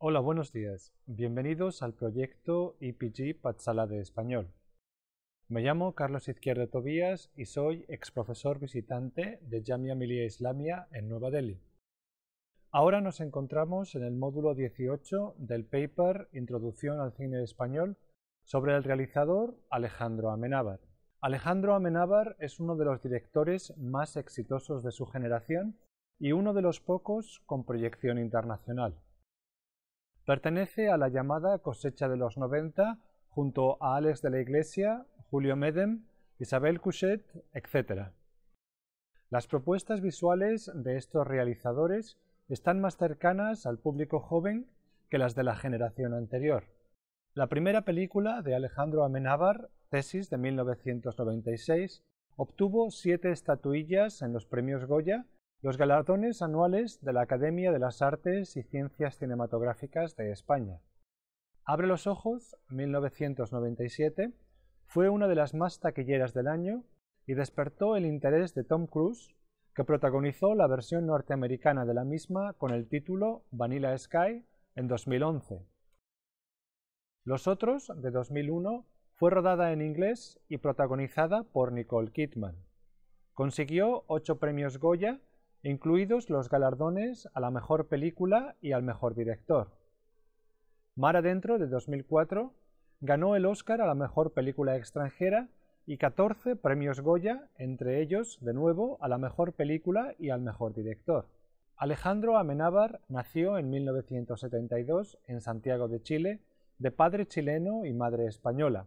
Hola, buenos días. Bienvenidos al proyecto EPG Patsala de Español. Me llamo Carlos Izquierdo Tobías y soy ex profesor visitante de Jamia Millia Islamia en Nueva Delhi. Ahora nos encontramos en el módulo 18 del paper Introducción al cine español sobre el realizador Alejandro Amenábar. Alejandro Amenábar es uno de los directores más exitosos de su generación y uno de los pocos con proyección internacional. Pertenece a la llamada cosecha de los 90 junto a Alex de la Iglesia, Julio Medem, Isabel Couchet, etc. Las propuestas visuales de estos realizadores están más cercanas al público joven que las de la generación anterior. La primera película de Alejandro Amenábar, Tesis de 1996, obtuvo siete estatuillas en los premios Goya los galardones anuales de la Academia de las Artes y Ciencias Cinematográficas de España. Abre los Ojos, 1997, fue una de las más taquilleras del año y despertó el interés de Tom Cruise, que protagonizó la versión norteamericana de la misma con el título Vanilla Sky en 2011. Los Otros, de 2001, fue rodada en inglés y protagonizada por Nicole Kidman. Consiguió ocho premios Goya incluidos los galardones a la mejor película y al mejor director. Mar Adentro de 2004 ganó el Oscar a la mejor película extranjera y 14 premios Goya, entre ellos, de nuevo, a la mejor película y al mejor director. Alejandro Amenábar nació en 1972 en Santiago de Chile, de padre chileno y madre española.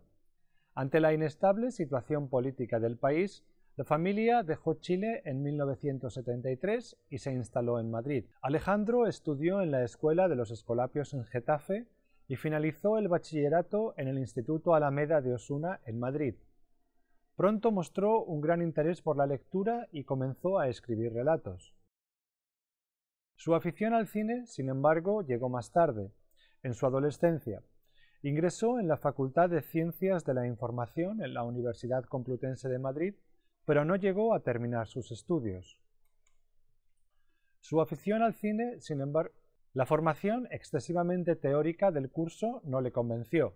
Ante la inestable situación política del país, la familia dejó Chile en 1973 y se instaló en Madrid. Alejandro estudió en la Escuela de los Escolapios en Getafe y finalizó el bachillerato en el Instituto Alameda de Osuna en Madrid. Pronto mostró un gran interés por la lectura y comenzó a escribir relatos. Su afición al cine, sin embargo, llegó más tarde, en su adolescencia. Ingresó en la Facultad de Ciencias de la Información en la Universidad Complutense de Madrid pero no llegó a terminar sus estudios. Su afición al cine, sin embargo, la formación excesivamente teórica del curso no le convenció.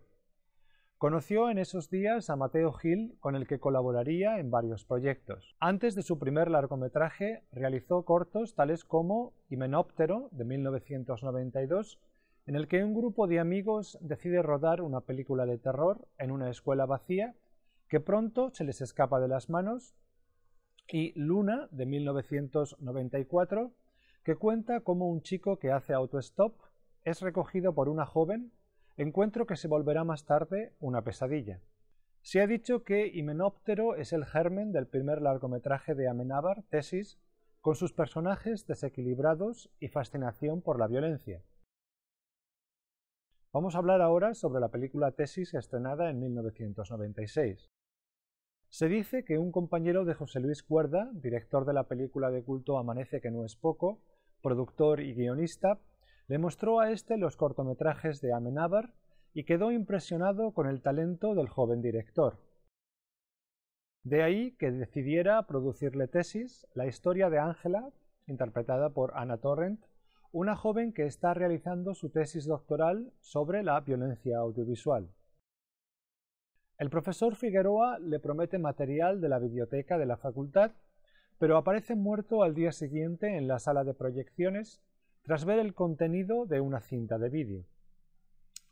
Conoció en esos días a Mateo Gil, con el que colaboraría en varios proyectos. Antes de su primer largometraje, realizó cortos tales como Himenóptero, de 1992, en el que un grupo de amigos decide rodar una película de terror en una escuela vacía que pronto se les escapa de las manos, y Luna, de 1994, que cuenta cómo un chico que hace autostop es recogido por una joven, encuentro que se volverá más tarde una pesadilla. Se ha dicho que Himenóptero es el germen del primer largometraje de Amenábar, Tesis, con sus personajes desequilibrados y fascinación por la violencia. Vamos a hablar ahora sobre la película Tesis estrenada en 1996. Se dice que un compañero de José Luis Cuerda, director de la película de culto Amanece que no es poco, productor y guionista, le mostró a este los cortometrajes de Amenábar y quedó impresionado con el talento del joven director. De ahí que decidiera producirle tesis la historia de Ángela, interpretada por Ana Torrent, una joven que está realizando su tesis doctoral sobre la violencia audiovisual. El profesor Figueroa le promete material de la biblioteca de la facultad, pero aparece muerto al día siguiente en la sala de proyecciones tras ver el contenido de una cinta de vídeo.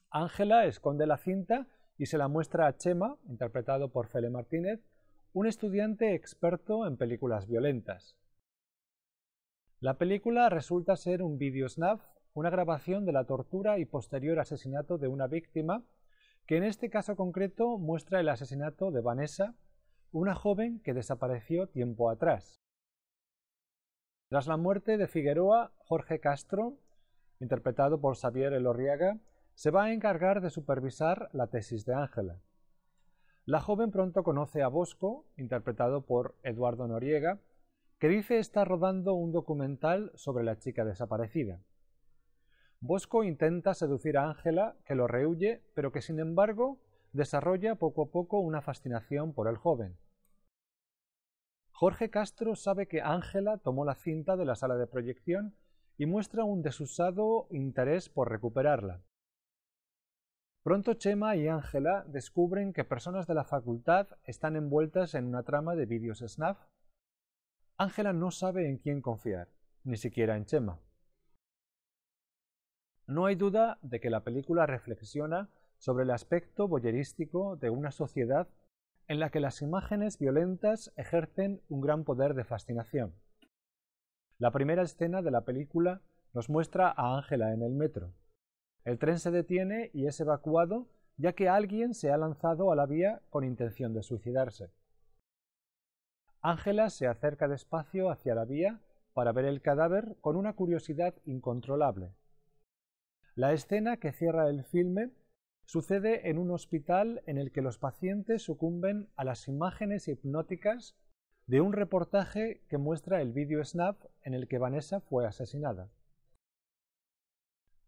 Ángela esconde la cinta y se la muestra a Chema, interpretado por Fele Martínez, un estudiante experto en películas violentas. La película resulta ser un video snap, una grabación de la tortura y posterior asesinato de una víctima que en este caso concreto muestra el asesinato de Vanessa, una joven que desapareció tiempo atrás. Tras la muerte de Figueroa, Jorge Castro, interpretado por Xavier Elorriaga, se va a encargar de supervisar la tesis de Ángela. La joven pronto conoce a Bosco, interpretado por Eduardo Noriega, que dice estar rodando un documental sobre la chica desaparecida. Bosco intenta seducir a Ángela, que lo rehuye, pero que sin embargo desarrolla poco a poco una fascinación por el joven. Jorge Castro sabe que Ángela tomó la cinta de la sala de proyección y muestra un desusado interés por recuperarla. Pronto Chema y Ángela descubren que personas de la facultad están envueltas en una trama de vídeos snap. Ángela no sabe en quién confiar, ni siquiera en Chema. No hay duda de que la película reflexiona sobre el aspecto boyerístico de una sociedad en la que las imágenes violentas ejercen un gran poder de fascinación. La primera escena de la película nos muestra a Ángela en el metro. El tren se detiene y es evacuado ya que alguien se ha lanzado a la vía con intención de suicidarse. Ángela se acerca despacio hacia la vía para ver el cadáver con una curiosidad incontrolable. La escena que cierra el filme sucede en un hospital en el que los pacientes sucumben a las imágenes hipnóticas de un reportaje que muestra el vídeo snap en el que Vanessa fue asesinada.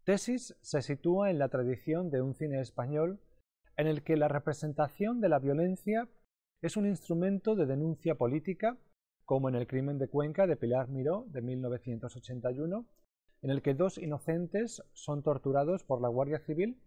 Tesis se sitúa en la tradición de un cine español en el que la representación de la violencia es un instrumento de denuncia política, como en el crimen de Cuenca de Pilar Miró de 1981, en el que dos inocentes son torturados por la Guardia Civil,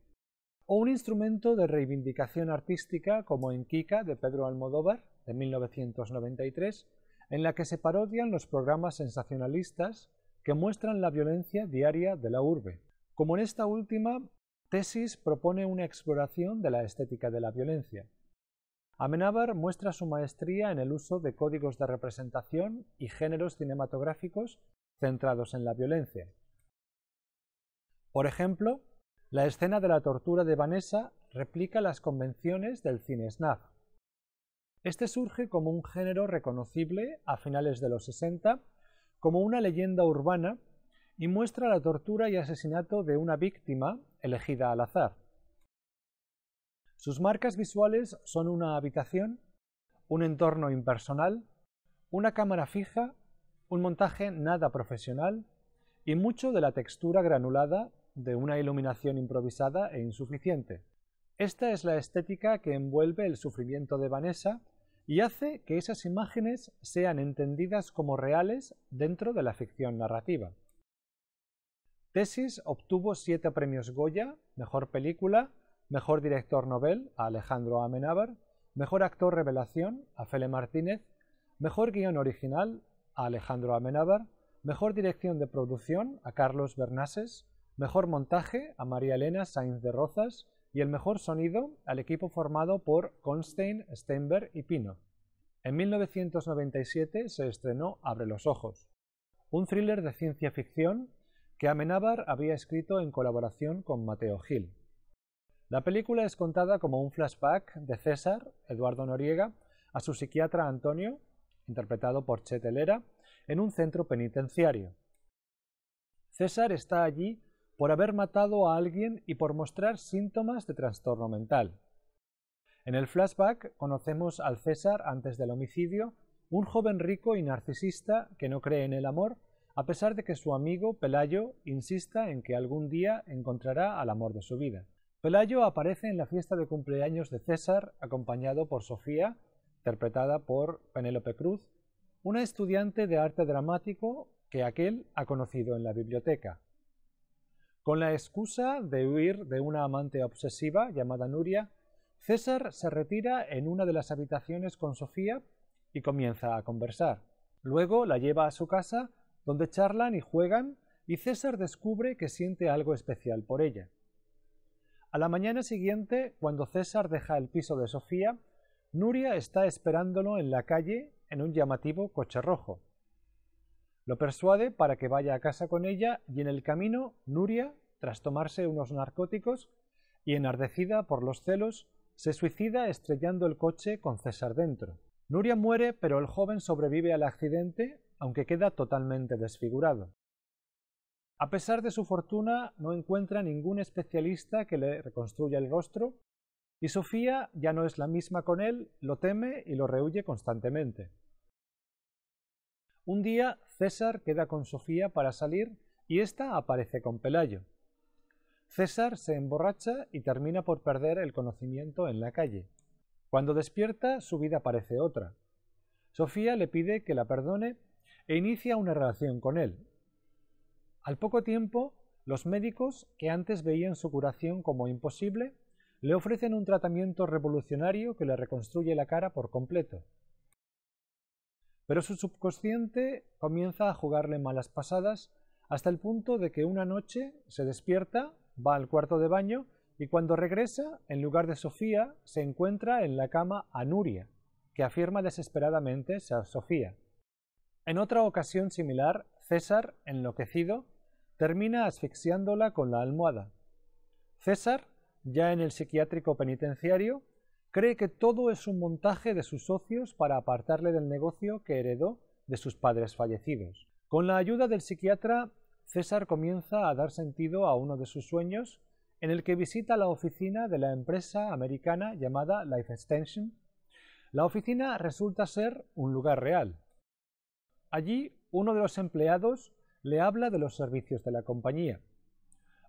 o un instrumento de reivindicación artística como en Kika de Pedro Almodóvar de 1993, en la que se parodian los programas sensacionalistas que muestran la violencia diaria de la urbe. Como en esta última, Tesis propone una exploración de la estética de la violencia. Amenábar muestra su maestría en el uso de códigos de representación y géneros cinematográficos centrados en la violencia. Por ejemplo, la escena de la tortura de Vanessa replica las convenciones del cine snuff. Este surge como un género reconocible a finales de los 60, como una leyenda urbana y muestra la tortura y asesinato de una víctima elegida al azar. Sus marcas visuales son una habitación, un entorno impersonal, una cámara fija, un montaje nada profesional y mucho de la textura granulada de una iluminación improvisada e insuficiente. Esta es la estética que envuelve el sufrimiento de Vanessa y hace que esas imágenes sean entendidas como reales dentro de la ficción narrativa. Tesis obtuvo siete premios Goya, Mejor Película, Mejor Director Nobel a Alejandro Amenábar, Mejor Actor Revelación a Fele Martínez, Mejor Guión Original a Alejandro Amenábar, Mejor Dirección de Producción a Carlos Bernases, Mejor montaje a María Elena Sainz de Rozas y el mejor sonido al equipo formado por Constein, Steinberg y Pino. En 1997 se estrenó Abre los ojos, un thriller de ciencia ficción que Amenábar había escrito en colaboración con Mateo Gil. La película es contada como un flashback de César, Eduardo Noriega, a su psiquiatra Antonio, interpretado por Chetelera, en un centro penitenciario. César está allí por haber matado a alguien y por mostrar síntomas de trastorno mental. En el flashback conocemos al César antes del homicidio, un joven rico y narcisista que no cree en el amor, a pesar de que su amigo Pelayo insista en que algún día encontrará al amor de su vida. Pelayo aparece en la fiesta de cumpleaños de César acompañado por Sofía, interpretada por Penélope Cruz, una estudiante de arte dramático que aquel ha conocido en la biblioteca. Con la excusa de huir de una amante obsesiva llamada Nuria, César se retira en una de las habitaciones con Sofía y comienza a conversar. Luego la lleva a su casa, donde charlan y juegan, y César descubre que siente algo especial por ella. A la mañana siguiente, cuando César deja el piso de Sofía, Nuria está esperándolo en la calle en un llamativo coche rojo. Lo persuade para que vaya a casa con ella y en el camino Nuria, tras tomarse unos narcóticos y enardecida por los celos, se suicida estrellando el coche con César dentro. Nuria muere, pero el joven sobrevive al accidente, aunque queda totalmente desfigurado. A pesar de su fortuna, no encuentra ningún especialista que le reconstruya el rostro, y Sofía ya no es la misma con él, lo teme y lo rehuye constantemente. Un día, César queda con Sofía para salir y ésta aparece con Pelayo. César se emborracha y termina por perder el conocimiento en la calle. Cuando despierta, su vida parece otra. Sofía le pide que la perdone e inicia una relación con él. Al poco tiempo, los médicos, que antes veían su curación como imposible, le ofrecen un tratamiento revolucionario que le reconstruye la cara por completo. Pero su subconsciente comienza a jugarle malas pasadas hasta el punto de que una noche se despierta, va al cuarto de baño y cuando regresa, en lugar de Sofía, se encuentra en la cama a Nuria, que afirma desesperadamente ser Sofía. En otra ocasión similar, César, enloquecido, termina asfixiándola con la almohada. César, ya en el psiquiátrico penitenciario, Cree que todo es un montaje de sus socios para apartarle del negocio que heredó de sus padres fallecidos. Con la ayuda del psiquiatra, César comienza a dar sentido a uno de sus sueños, en el que visita la oficina de la empresa americana llamada Life Extension. La oficina resulta ser un lugar real. Allí, uno de los empleados le habla de los servicios de la compañía.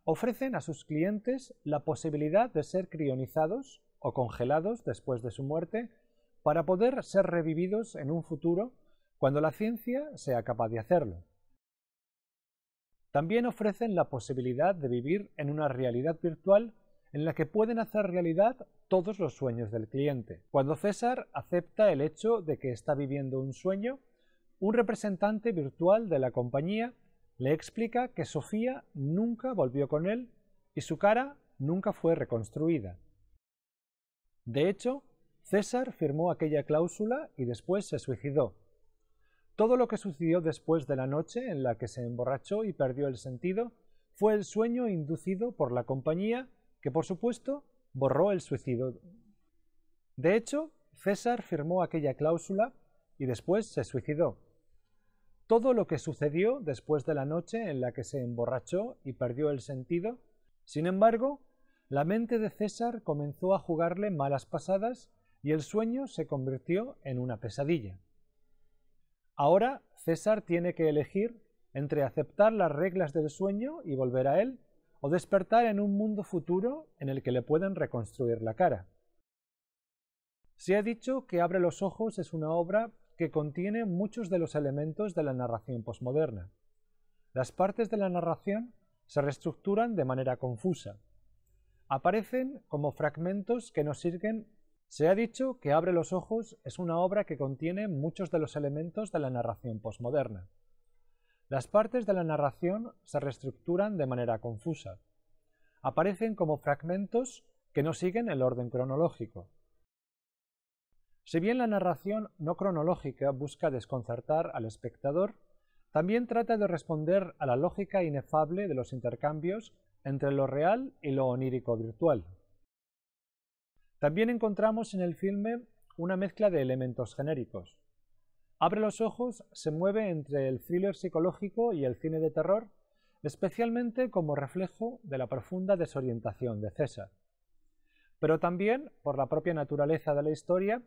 Ofrecen a sus clientes la posibilidad de ser crionizados o congelados después de su muerte para poder ser revividos en un futuro cuando la ciencia sea capaz de hacerlo. También ofrecen la posibilidad de vivir en una realidad virtual en la que pueden hacer realidad todos los sueños del cliente. Cuando César acepta el hecho de que está viviendo un sueño, un representante virtual de la compañía le explica que Sofía nunca volvió con él y su cara nunca fue reconstruida. De hecho, César firmó aquella cláusula y después se suicidó. Todo lo que sucedió después de la noche en la que se emborrachó y perdió el sentido fue el sueño inducido por la compañía que, por supuesto, borró el suicidio. De hecho, César firmó aquella cláusula y después se suicidó. Todo lo que sucedió después de la noche en la que se emborrachó y perdió el sentido, sin embargo, la mente de César comenzó a jugarle malas pasadas y el sueño se convirtió en una pesadilla. Ahora César tiene que elegir entre aceptar las reglas del sueño y volver a él, o despertar en un mundo futuro en el que le pueden reconstruir la cara. Se ha dicho que Abre los Ojos es una obra que contiene muchos de los elementos de la narración posmoderna. Las partes de la narración se reestructuran de manera confusa aparecen como fragmentos que no siguen... Se ha dicho que Abre los Ojos es una obra que contiene muchos de los elementos de la narración posmoderna. Las partes de la narración se reestructuran de manera confusa. Aparecen como fragmentos que no siguen el orden cronológico. Si bien la narración no cronológica busca desconcertar al espectador, también trata de responder a la lógica inefable de los intercambios entre lo real y lo onírico virtual. También encontramos en el filme una mezcla de elementos genéricos. Abre los ojos se mueve entre el thriller psicológico y el cine de terror, especialmente como reflejo de la profunda desorientación de César. Pero también, por la propia naturaleza de la historia,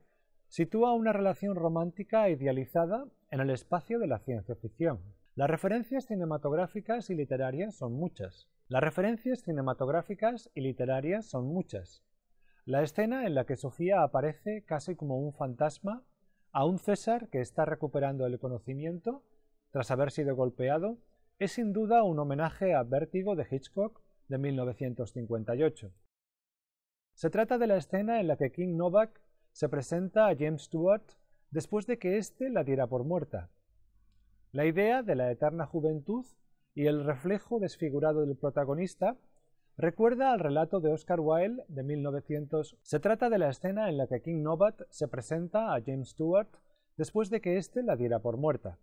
sitúa una relación romántica idealizada en el espacio de la ciencia ficción. Las referencias cinematográficas y literarias son muchas. Las referencias cinematográficas y literarias son muchas. La escena en la que Sofía aparece casi como un fantasma a un César que está recuperando el conocimiento tras haber sido golpeado es sin duda un homenaje a Vértigo de Hitchcock de 1958. Se trata de la escena en la que King Novak se presenta a James Stewart después de que éste la diera por muerta. La idea de la eterna juventud y el reflejo desfigurado del protagonista recuerda al relato de Oscar Wilde de 1900. Se trata de la escena en la que King Novat se presenta a James Stewart después de que éste la diera por muerta.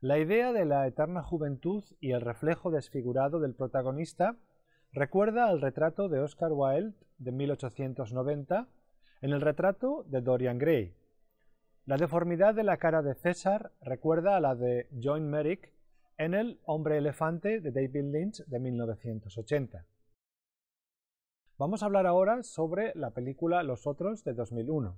La idea de la eterna juventud y el reflejo desfigurado del protagonista recuerda al retrato de Oscar Wilde de 1890 en el retrato de Dorian Gray. La deformidad de la cara de César recuerda a la de John Merrick en El hombre elefante de David Lynch de 1980. Vamos a hablar ahora sobre la película Los Otros de 2001.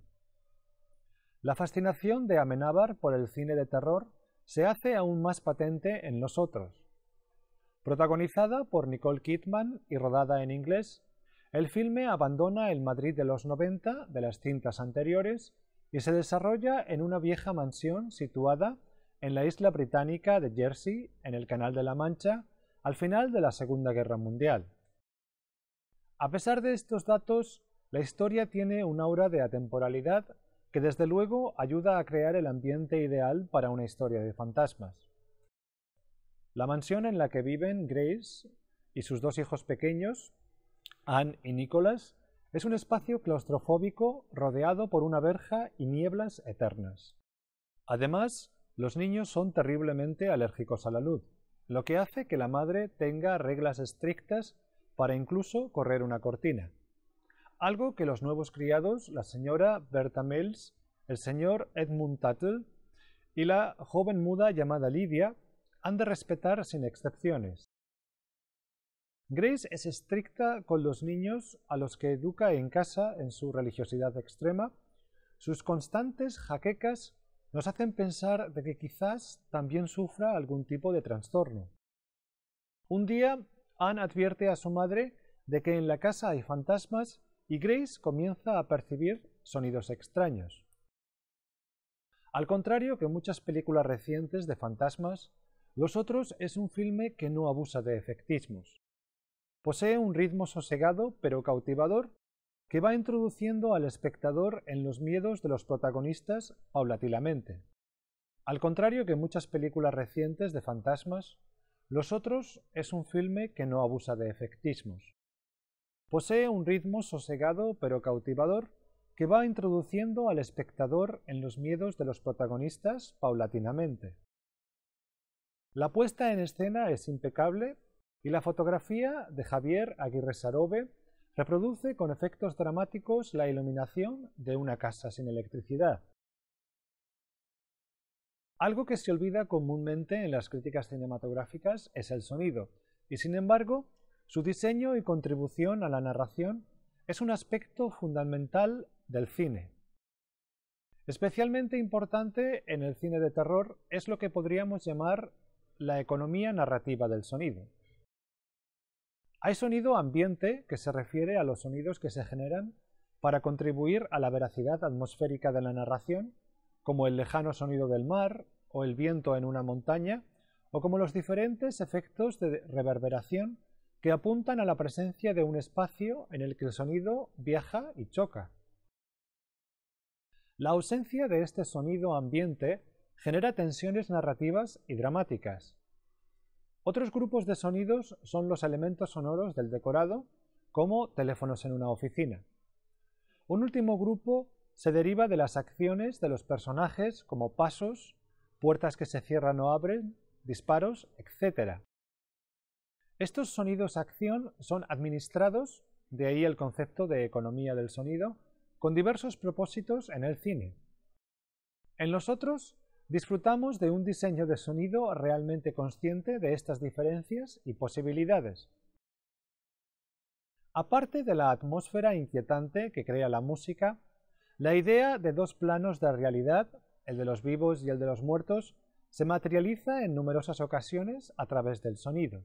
La fascinación de Amenábar por el cine de terror se hace aún más patente en Los Otros. Protagonizada por Nicole Kidman y rodada en inglés, el filme abandona el Madrid de los 90 de las cintas anteriores y se desarrolla en una vieja mansión situada en la isla británica de Jersey, en el Canal de la Mancha, al final de la Segunda Guerra Mundial. A pesar de estos datos, la historia tiene un aura de atemporalidad que desde luego ayuda a crear el ambiente ideal para una historia de fantasmas. La mansión en la que viven Grace y sus dos hijos pequeños, Anne y Nicholas, es un espacio claustrofóbico rodeado por una verja y nieblas eternas. Además, los niños son terriblemente alérgicos a la luz, lo que hace que la madre tenga reglas estrictas para incluso correr una cortina. Algo que los nuevos criados, la señora Berta Mills, el señor Edmund Tuttle y la joven muda llamada Lydia, han de respetar sin excepciones. Grace es estricta con los niños a los que educa en casa en su religiosidad extrema. Sus constantes jaquecas nos hacen pensar de que quizás también sufra algún tipo de trastorno. Un día, Anne advierte a su madre de que en la casa hay fantasmas y Grace comienza a percibir sonidos extraños. Al contrario que muchas películas recientes de fantasmas, Los Otros es un filme que no abusa de efectismos. Posee un ritmo sosegado pero cautivador que va introduciendo al espectador en los miedos de los protagonistas paulatinamente. Al contrario que muchas películas recientes de fantasmas, Los Otros es un filme que no abusa de efectismos. Posee un ritmo sosegado pero cautivador que va introduciendo al espectador en los miedos de los protagonistas paulatinamente. La puesta en escena es impecable y la fotografía de Javier Aguirre Sarobe reproduce con efectos dramáticos la iluminación de una casa sin electricidad. Algo que se olvida comúnmente en las críticas cinematográficas es el sonido, y sin embargo, su diseño y contribución a la narración es un aspecto fundamental del cine. Especialmente importante en el cine de terror es lo que podríamos llamar la economía narrativa del sonido. Hay sonido ambiente que se refiere a los sonidos que se generan para contribuir a la veracidad atmosférica de la narración, como el lejano sonido del mar o el viento en una montaña, o como los diferentes efectos de reverberación que apuntan a la presencia de un espacio en el que el sonido viaja y choca. La ausencia de este sonido ambiente genera tensiones narrativas y dramáticas. Otros grupos de sonidos son los elementos sonoros del decorado, como teléfonos en una oficina. Un último grupo se deriva de las acciones de los personajes como pasos, puertas que se cierran o abren, disparos, etc. Estos sonidos-acción son administrados, de ahí el concepto de economía del sonido, con diversos propósitos en el cine. En los otros disfrutamos de un diseño de sonido realmente consciente de estas diferencias y posibilidades. Aparte de la atmósfera inquietante que crea la música, la idea de dos planos de realidad, el de los vivos y el de los muertos, se materializa en numerosas ocasiones a través del sonido.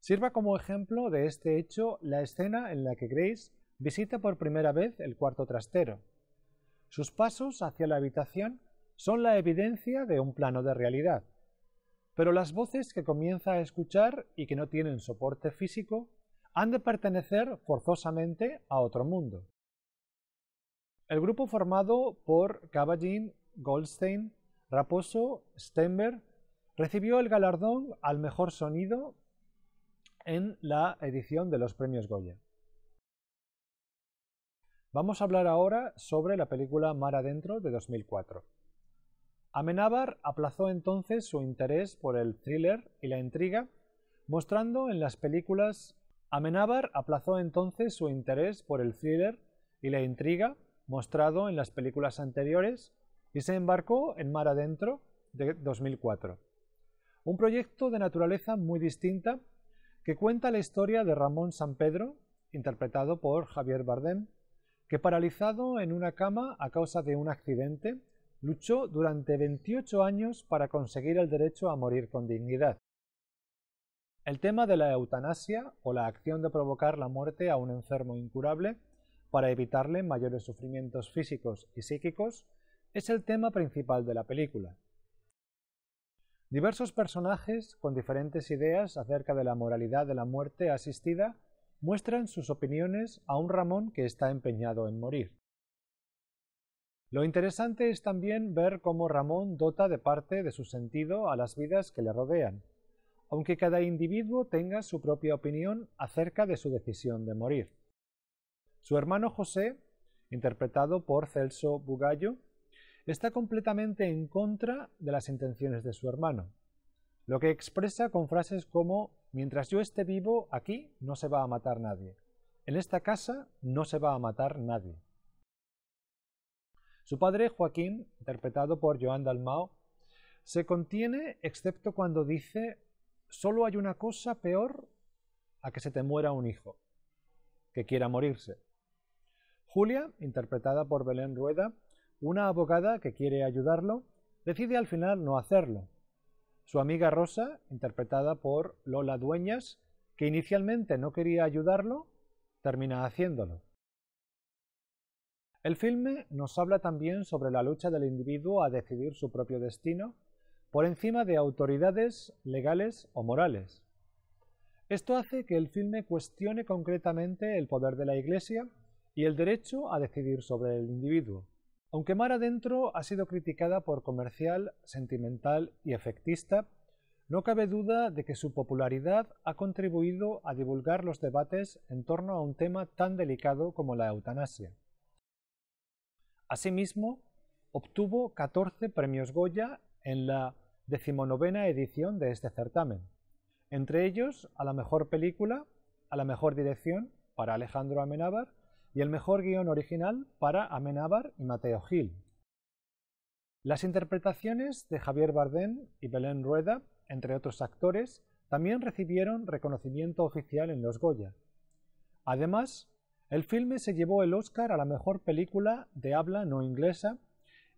Sirva como ejemplo de este hecho la escena en la que Grace visita por primera vez el cuarto trastero. Sus pasos hacia la habitación son la evidencia de un plano de realidad. Pero las voces que comienza a escuchar y que no tienen soporte físico han de pertenecer forzosamente a otro mundo. El grupo formado por Cavallin, Goldstein, Raposo, Stenberg recibió el galardón al mejor sonido en la edición de los premios Goya. Vamos a hablar ahora sobre la película Mar Adentro de 2004. Amenábar aplazó entonces su interés por el thriller y la intriga, mostrando en las películas Amenábar aplazó entonces su interés por el thriller y la intriga mostrado en las películas anteriores y se embarcó en Mar Adentro de 2004. Un proyecto de naturaleza muy distinta que cuenta la historia de Ramón San Pedro, interpretado por Javier Bardem, que paralizado en una cama a causa de un accidente Luchó durante 28 años para conseguir el derecho a morir con dignidad. El tema de la eutanasia o la acción de provocar la muerte a un enfermo incurable para evitarle mayores sufrimientos físicos y psíquicos es el tema principal de la película. Diversos personajes con diferentes ideas acerca de la moralidad de la muerte asistida muestran sus opiniones a un Ramón que está empeñado en morir. Lo interesante es también ver cómo Ramón dota de parte de su sentido a las vidas que le rodean, aunque cada individuo tenga su propia opinión acerca de su decisión de morir. Su hermano José, interpretado por Celso Bugallo, está completamente en contra de las intenciones de su hermano, lo que expresa con frases como Mientras yo esté vivo, aquí no se va a matar nadie. En esta casa no se va a matar nadie. Su padre, Joaquín, interpretado por Joan Dalmao, se contiene excepto cuando dice, solo hay una cosa peor a que se te muera un hijo, que quiera morirse. Julia, interpretada por Belén Rueda, una abogada que quiere ayudarlo, decide al final no hacerlo. Su amiga Rosa, interpretada por Lola Dueñas, que inicialmente no quería ayudarlo, termina haciéndolo. El filme nos habla también sobre la lucha del individuo a decidir su propio destino por encima de autoridades legales o morales. Esto hace que el filme cuestione concretamente el poder de la Iglesia y el derecho a decidir sobre el individuo. Aunque Mar Adentro ha sido criticada por comercial, sentimental y efectista, no cabe duda de que su popularidad ha contribuido a divulgar los debates en torno a un tema tan delicado como la eutanasia. Asimismo, obtuvo 14 premios Goya en la decimonovena edición de este certamen, entre ellos a la mejor película, a la mejor dirección para Alejandro Amenábar y el mejor guión original para Amenábar y Mateo Gil. Las interpretaciones de Javier Bardem y Belén Rueda, entre otros actores, también recibieron reconocimiento oficial en los Goya. Además, el filme se llevó el Oscar a la mejor película de habla no inglesa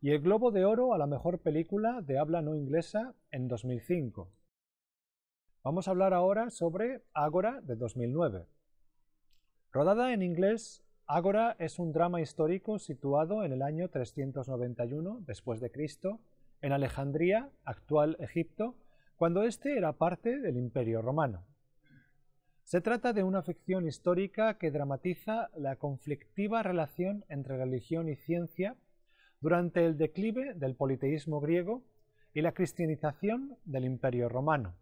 y el Globo de Oro a la mejor película de habla no inglesa en 2005. Vamos a hablar ahora sobre Ágora de 2009. Rodada en inglés, Ágora es un drama histórico situado en el año 391 después de Cristo en Alejandría, actual Egipto, cuando éste era parte del Imperio Romano. Se trata de una ficción histórica que dramatiza la conflictiva relación entre religión y ciencia durante el declive del politeísmo griego y la cristianización del Imperio romano.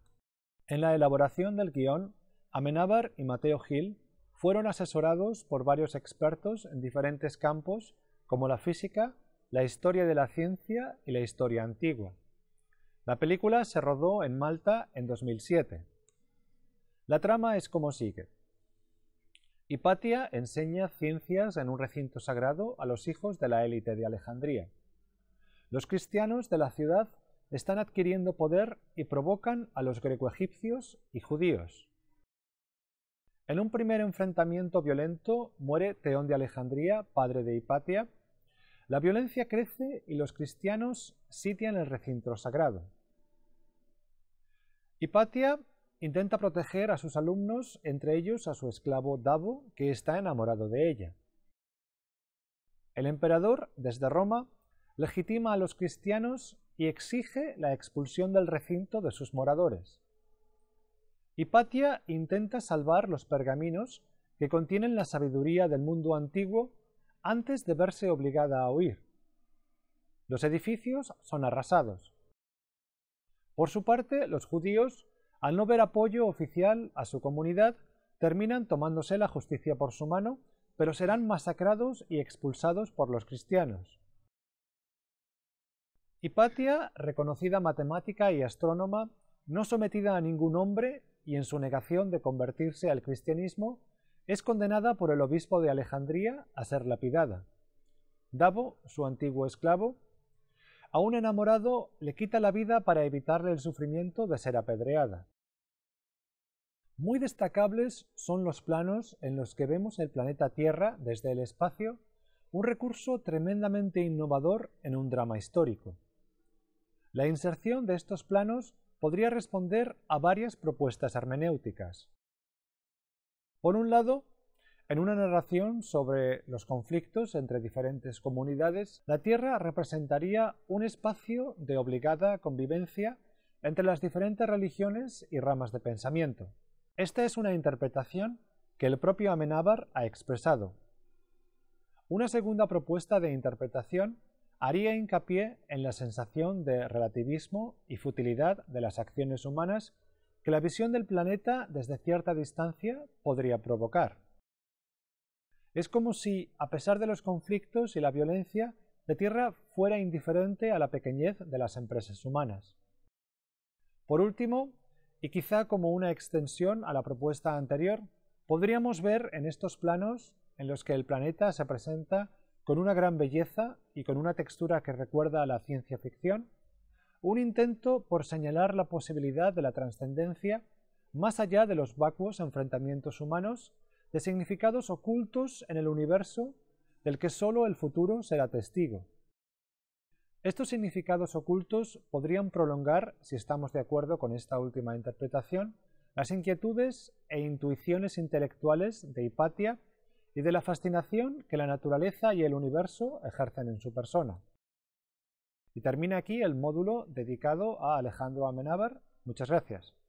En la elaboración del guión, Amenábar y Mateo Gil fueron asesorados por varios expertos en diferentes campos como la física, la historia de la ciencia y la historia antigua. La película se rodó en Malta en 2007. La trama es como sigue. Hipatia enseña ciencias en un recinto sagrado a los hijos de la élite de Alejandría. Los cristianos de la ciudad están adquiriendo poder y provocan a los grecoegipcios y judíos. En un primer enfrentamiento violento muere Teón de Alejandría, padre de Hipatia. La violencia crece y los cristianos sitian el recinto sagrado. Hipatia Intenta proteger a sus alumnos, entre ellos a su esclavo Davo, que está enamorado de ella. El emperador, desde Roma, legitima a los cristianos y exige la expulsión del recinto de sus moradores. Hipatia intenta salvar los pergaminos que contienen la sabiduría del mundo antiguo antes de verse obligada a huir. Los edificios son arrasados. Por su parte, los judíos al no ver apoyo oficial a su comunidad, terminan tomándose la justicia por su mano, pero serán masacrados y expulsados por los cristianos. Hipatia, reconocida matemática y astrónoma, no sometida a ningún hombre y en su negación de convertirse al cristianismo, es condenada por el obispo de Alejandría a ser lapidada. Davo, su antiguo esclavo, a un enamorado le quita la vida para evitarle el sufrimiento de ser apedreada. Muy destacables son los planos en los que vemos el planeta Tierra desde el espacio, un recurso tremendamente innovador en un drama histórico. La inserción de estos planos podría responder a varias propuestas hermenéuticas. Por un lado, en una narración sobre los conflictos entre diferentes comunidades, la Tierra representaría un espacio de obligada convivencia entre las diferentes religiones y ramas de pensamiento. Esta es una interpretación que el propio Amenábar ha expresado. Una segunda propuesta de interpretación haría hincapié en la sensación de relativismo y futilidad de las acciones humanas que la visión del planeta desde cierta distancia podría provocar. Es como si, a pesar de los conflictos y la violencia, la Tierra fuera indiferente a la pequeñez de las empresas humanas. Por último, y quizá como una extensión a la propuesta anterior, podríamos ver en estos planos en los que el planeta se presenta con una gran belleza y con una textura que recuerda a la ciencia ficción, un intento por señalar la posibilidad de la trascendencia más allá de los vacuos enfrentamientos humanos de significados ocultos en el universo del que sólo el futuro será testigo. Estos significados ocultos podrían prolongar, si estamos de acuerdo con esta última interpretación, las inquietudes e intuiciones intelectuales de Hipatia y de la fascinación que la naturaleza y el universo ejercen en su persona. Y termina aquí el módulo dedicado a Alejandro Amenábar. Muchas gracias.